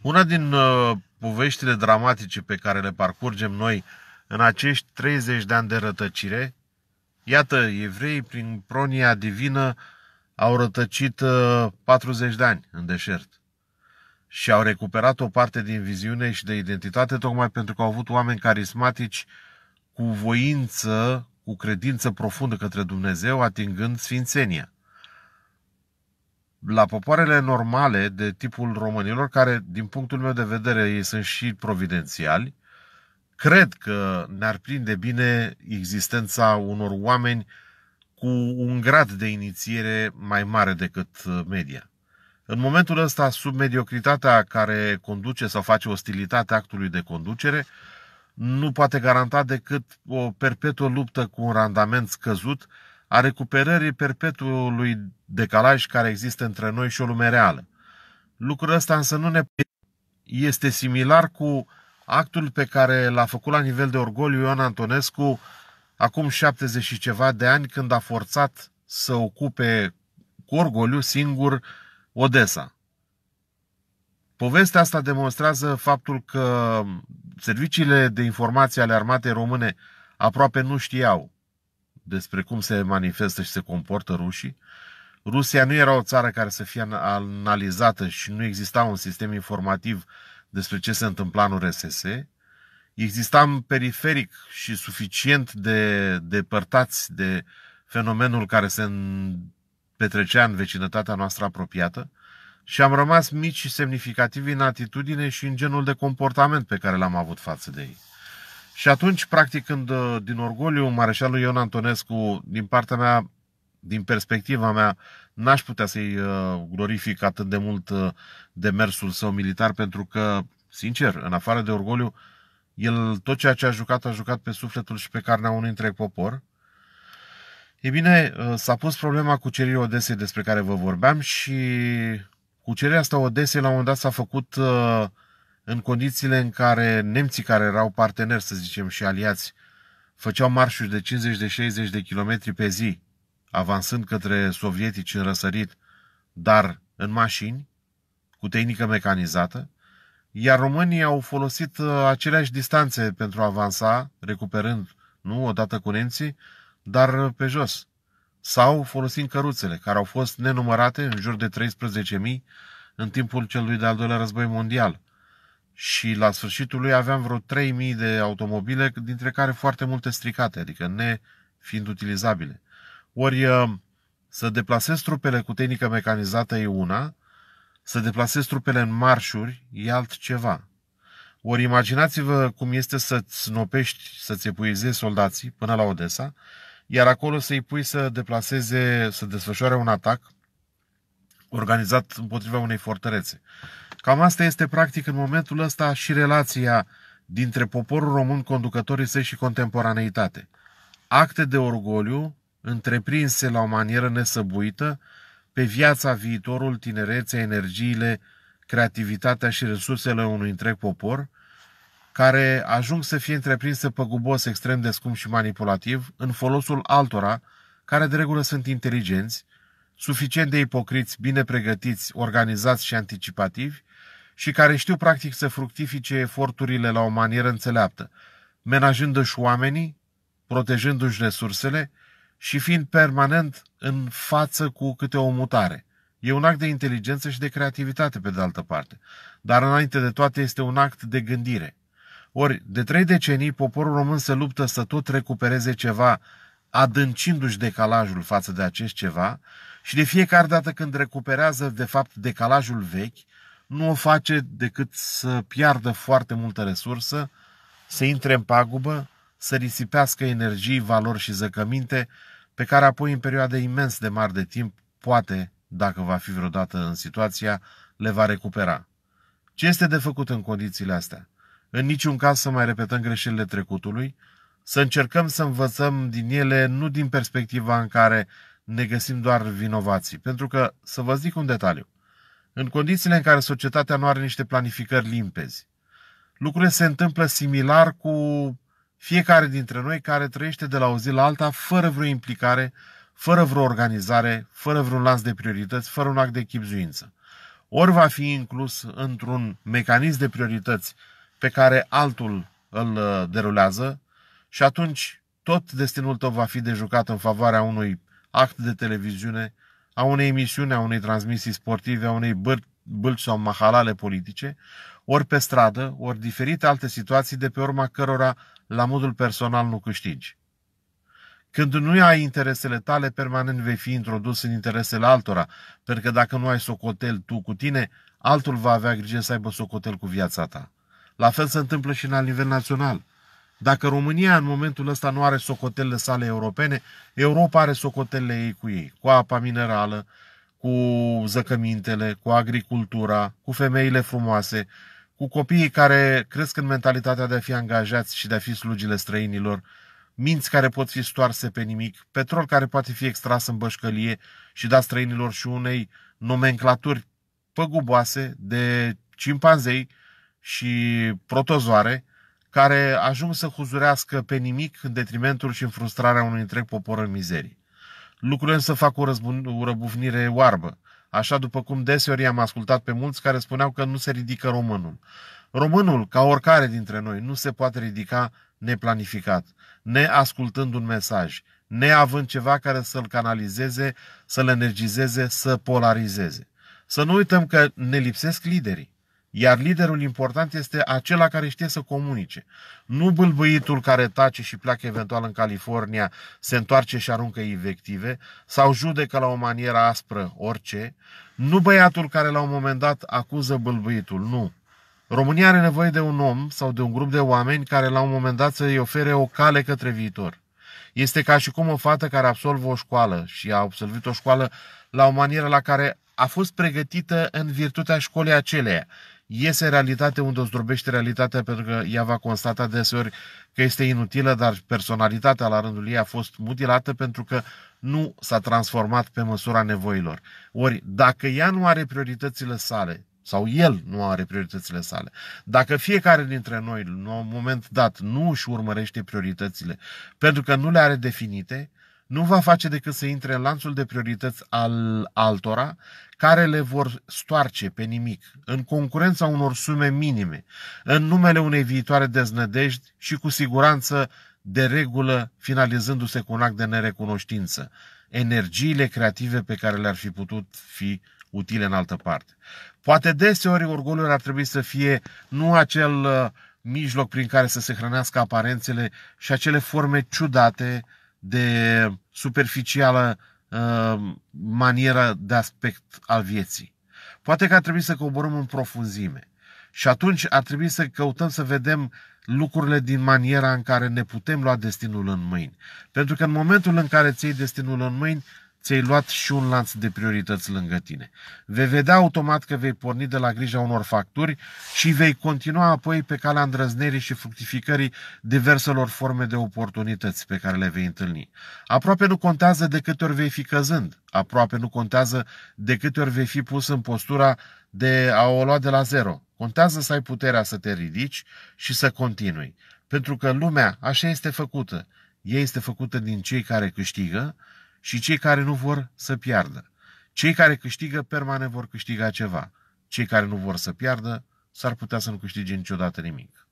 Una din uh, poveștile dramatice pe care le parcurgem noi în acești 30 de ani de rătăcire, iată, evreii prin pronia divină au rătăcit uh, 40 de ani în deșert și au recuperat o parte din viziune și de identitate tocmai pentru că au avut oameni carismatici cu voință, cu credință profundă către Dumnezeu, atingând sfințenia la popoarele normale de tipul românilor, care, din punctul meu de vedere, ei sunt și providențiali, cred că ne-ar prinde bine existența unor oameni cu un grad de inițiere mai mare decât uh, media. În momentul ăsta, submediocritatea care conduce sau face ostilitatea actului de conducere nu poate garanta decât o perpetuă luptă cu un randament scăzut, a recuperării perpetuului decalaj care există între noi și o lume reală. Lucrul ăsta însă nu ne este similar cu actul pe care l-a făcut la nivel de orgoliu Ion Antonescu acum 70 și ceva de ani când a forțat să ocupe cu orgoliu singur Odessa. Povestea asta demonstrează faptul că serviciile de informație ale armatei române aproape nu știau despre cum se manifestă și se comportă rușii. Rusia nu era o țară care să fie analizată și nu exista un sistem informativ despre ce se întâmpla în RSS. Existam periferic și suficient de depărtați de fenomenul care se petrecea în vecinătatea noastră apropiată și am rămas mici și semnificativi în atitudine și în genul de comportament pe care l-am avut față de ei. Și atunci, practic, când uh, din orgoliu mareșalul Ion Antonescu, din partea mea, din perspectiva mea, n-aș putea să-i uh, glorific atât de mult uh, demersul său militar, pentru că, sincer, în afară de orgoliu, el tot ceea ce a jucat, a jucat pe sufletul și pe carnea unui întreg popor. E bine, s-a pus problema cuceririi Odesei despre care vă vorbeam și cucerirea asta Odesei la un moment dat s-a făcut uh, în condițiile în care nemții care erau parteneri, să zicem, și aliați, făceau marșuri de 50-60 de kilometri pe zi, avansând către sovietici în răsărit, dar în mașini, cu tehnică mecanizată, iar românii au folosit uh, aceleași distanțe pentru a avansa, recuperând, nu, odată cu nemții, dar uh, pe jos. Sau folosind căruțele, care au fost nenumărate, în jur de 13.000, în timpul celui de-al doilea război mondial, și la sfârșitul lui aveam vreo 3000 de automobile, dintre care foarte multe stricate, adică ne fiind utilizabile. Ori uh, să deplasez trupele cu tehnică mecanizată e una, să deplasez trupele în marșuri e altceva. Ori imaginați-vă cum este să-ți nopești, să-ți epuizezi soldații până la Odessa, iar acolo să-i pui să deplaseze, să desfășoare un atac organizat împotriva unei fortărețe. Cam asta este practic în momentul ăsta și relația dintre poporul român, conducătorii săi și contemporaneitate. Acte de orgoliu, întreprinse la o manieră nesăbuită, pe viața, viitorul, tinerețea, energiile, creativitatea și resursele unui întreg popor, care ajung să fie întreprinse păgubos, extrem de scump și manipulativ, în folosul altora, care de regulă sunt inteligenți, suficient de ipocriți, bine pregătiți, organizați și anticipativi, și care știu practic să fructifice eforturile la o manieră înțeleaptă, menajându-și oamenii, protejându-și resursele și fiind permanent în față cu câte o mutare. E un act de inteligență și de creativitate, pe de altă parte, dar înainte de toate este un act de gândire. Ori, de trei decenii, poporul român se luptă să tot recupereze ceva, adâncindu-și decalajul față de acest ceva, și de fiecare dată când recuperează, de fapt, decalajul vechi, nu o face decât să piardă foarte multă resursă, să intre în pagubă, să risipească energii, valori și zăcăminte, pe care apoi în perioade imens de mari de timp, poate, dacă va fi vreodată în situația, le va recupera. Ce este de făcut în condițiile astea? În niciun caz să mai repetăm greșelile trecutului, să încercăm să învățăm din ele nu din perspectiva în care ne găsim doar vinovații, pentru că, să vă zic un detaliu, în condițiile în care societatea nu are niște planificări limpezi. Lucrurile se întâmplă similar cu fiecare dintre noi care trăiește de la o zi la alta fără vreo implicare, fără vreo organizare, fără vreun lanț de priorități, fără un act de echipzuință. Ori va fi inclus într-un mecanism de priorități pe care altul îl uh, derulează și atunci tot destinul tău va fi de jucat în favoarea unui act de televiziune, a unei emisiuni, a unei transmisii sportive, a unei băr- bâlci sau mahalale politice, ori pe stradă, ori diferite alte situații de pe urma cărora la modul personal nu câștigi. Când nu ai interesele tale, permanent vei fi introdus în interesele altora, pentru că dacă nu ai socotel tu cu tine, altul va avea grijă să aibă socotel cu viața ta. La fel se întâmplă și la nivel național. Dacă România în momentul ăsta nu are socotelele sale europene, Europa are socotelele ei cu ei, cu apa minerală, cu zăcămintele, cu agricultura, cu femeile frumoase, cu copiii care cresc în mentalitatea de a fi angajați și de a fi slugile străinilor, minți care pot fi stoarse pe nimic, petrol care poate fi extras în bășcălie și da străinilor și unei nomenclaturi păguboase de cimpanzei și protozoare, care ajung să huzurească pe nimic în detrimentul și în frustrarea unui întreg popor în mizerie. Lucrurile însă fac o, răzbun, o răbufnire oarbă, așa după cum deseori am ascultat pe mulți care spuneau că nu se ridică românul. Românul, ca oricare dintre noi, nu se poate ridica neplanificat, neascultând un mesaj, neavând ceva care să-l canalizeze, să-l energizeze, să polarizeze. Să nu uităm că ne lipsesc liderii. Iar liderul important este acela care știe să comunice. Nu bâlbâitul care tace și pleacă eventual în California, se întoarce și aruncă invective, sau judecă la o manieră aspră orice, nu băiatul care la un moment dat acuză bâlbâitul, nu. România are nevoie de un om sau de un grup de oameni care la un moment dat să-i ofere o cale către viitor. Este ca și cum o fată care absolvă o școală și a absolvit o școală la o manieră la care a fost pregătită în virtutea școlii aceleia iese realitate unde o zdrobește realitatea, pentru că ea va constata deseori că este inutilă, dar personalitatea la rândul ei a fost mutilată pentru că nu s-a transformat pe măsura nevoilor. Ori, dacă ea nu are prioritățile sale, sau el nu are prioritățile sale. Dacă fiecare dintre noi, în un moment dat, nu își urmărește prioritățile pentru că nu le are definite, nu va face decât să intre în lanțul de priorități al altora, care le vor stoarce pe nimic, în concurența unor sume minime, în numele unei viitoare deznădejdi și cu siguranță de regulă finalizându-se cu un act de nerecunoștință, energiile creative pe care le-ar fi putut fi utile în altă parte. Poate deseori orgoliul ar trebui să fie nu acel uh, mijloc prin care să se hrănească aparențele și acele forme ciudate de superficială uh, manieră de aspect al vieții. Poate că ar trebui să coborâm în profunzime. Și atunci ar trebui să căutăm să vedem lucrurile din maniera în care ne putem lua destinul în mâini. Pentru că în momentul în care ți iei destinul în mâini, ți-ai luat și un lanț de priorități lângă tine. Vei vedea automat că vei porni de la grija unor facturi și vei continua apoi pe calea îndrăznerii și fructificării diverselor forme de oportunități pe care le vei întâlni. Aproape nu contează de câte ori vei fi căzând, aproape nu contează de câte ori vei fi pus în postura de a o lua de la zero. Contează să ai puterea să te ridici și să continui. Pentru că lumea așa este făcută. Ea este făcută din cei care câștigă și cei care nu vor să piardă. Cei care câștigă permanent vor câștiga ceva. Cei care nu vor să piardă s-ar putea să nu câștige niciodată nimic.